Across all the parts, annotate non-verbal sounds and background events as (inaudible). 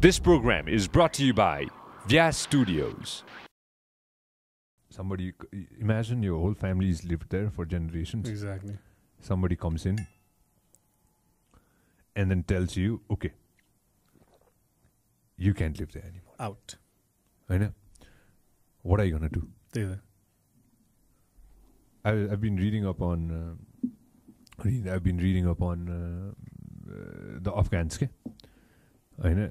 This program is brought to you by Vyas Studios. Somebody, imagine your whole family's lived there for generations. Exactly. Somebody comes in and then tells you, okay, you can't live there anymore. Out. I know. What are you going to do? Stay there. I, have been reading up on. Uh, I've been reading up on uh, uh the Afghans. Okay? I know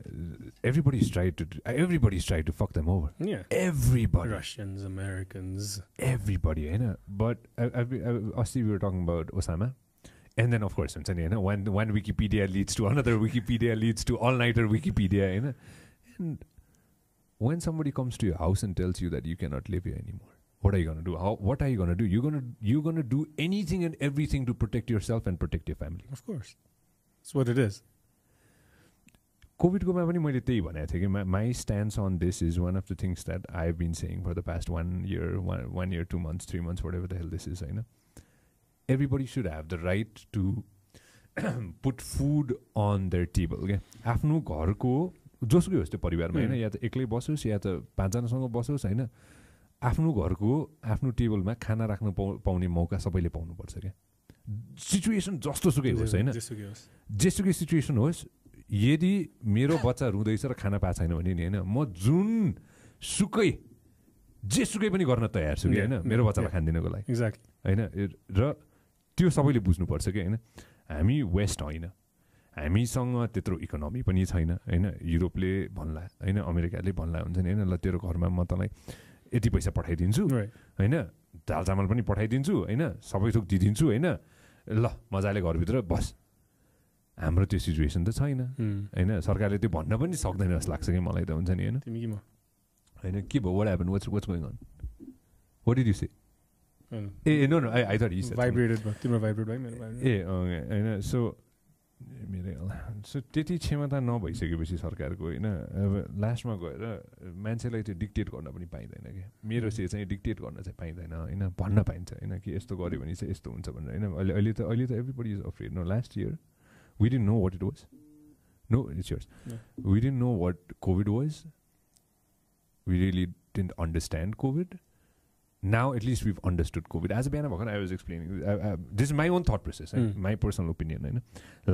everybody's tried to everybody's tried to fuck them over. Yeah, everybody. Russians, Americans, everybody. I know, but obviously, uh, uh, uh, we were talking about Osama, and then of course, you know, when one Wikipedia leads to another (laughs) Wikipedia leads to all nighter Wikipedia, you know, and when somebody comes to your house and tells you that you cannot live here anymore, what are you gonna do? How? What are you gonna do? you gonna you're gonna do anything and everything to protect yourself and protect your family. Of course, that's what it is. कोभिडकोमा पनि मैले त्यही भनेको थिएँ कि my stands on this is one of the things that I have been saying for the past one year one one year two months three months whatever the health this is होइन body should have the right to put food on their table क्या आफ्नो घरको जोसुकै होस् त्यो परिवारमा होइन hmm. या त एक्लै बसोस् या त पाँचजनासँग बसोस् होइन आफ्नो घरको आफ्नो टेबलमा खाना राख्नु पाउ पाउने मौका सबैले पाउनुपर्छ क्या सिचुएसन जस्तोसुकै होस् होइन जेसुकै सिचुएसन होस् यदि मेरो बच्चा रुँदैछ र खाना पाएको छैन भने नि होइन म जुन सुकै जे सुकै पनि गर्न तयार छु कि होइन मेरो बच्चालाई खानिदिनको लागि एक्ज्याक्ट होइन र त्यो सबैले बुझ्नुपर्छ कि होइन हामी वेस्ट होइन हामीसँग त्यत्रो इकोनोमी पनि छैन होइन युरोपले भन्ला होइन अमेरिकाले भन्ला हुन्छ नि होइन ल तेरो घरमा म तँलाई यति पैसा पठाइदिन्छु होइन दाल चामल पनि पठाइदिन्छु होइन सबै थोक दिइदिन्छु होइन ल मजाले घरभित्र बस हाम्रो त्यो सिचुएसन त छैन होइन सरकारले त्यो भन्न पनि सक्दैन जस्तो लाग्छ कि मलाई त हुन्छ नि होइन होइन के भयो what happen what's what's going on what is you say a no no आई आई भाइब्रेटेड भयो तिम्रो भाइब्रेट भयो ए होइन सो मेरै सो त्यति क्षमता नभइसकेपछि सरकारको होइन अब लास्टमा गएर मान्छेलाई त्यो डिक्टेट गर्न पनि पाइँदैन क्या मेरो से चाहिँ डिक्टेट गर्न चाहिँ पाइँदैन होइन भन्न पाइन्छ होइन कि यस्तो गऱ्यो भने चाहिँ यस्तो हुन्छ भनेर होइन अहिले अहिले त अहिले त everybody is afraid no last year We didn't know what it was. No, it's yours. Yeah. We didn't know what COVID was. We really didn't understand COVID. Now, at least we've understood COVID. As a Bayanavakan, I was explaining, I, uh, I, uh, this is my own thought process, mm. my personal opinion. Right?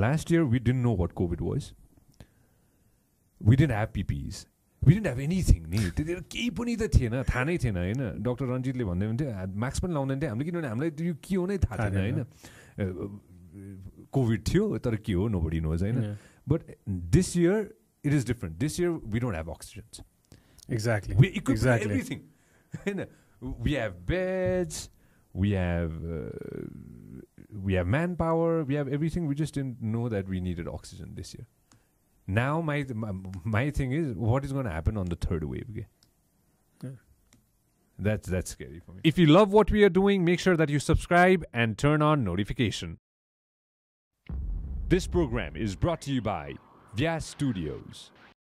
Last year, we didn't know what COVID was. We didn't have PPEs. We didn't have anything. त्यतिखेर केही पनि त थिएन covid थियो तर के हो nobody knows होइन but this year it is different this year we don't have oxygens exactly everything होइन we have beds we have we have manpower we have everything we just didn't know that we needed oxygen this year now my my thing is what is going to happen on the third wave okay? that's that's scary for me if you love what we are doing make sure that you subscribe and turn on notification this program is brought to you by Vyas Studios.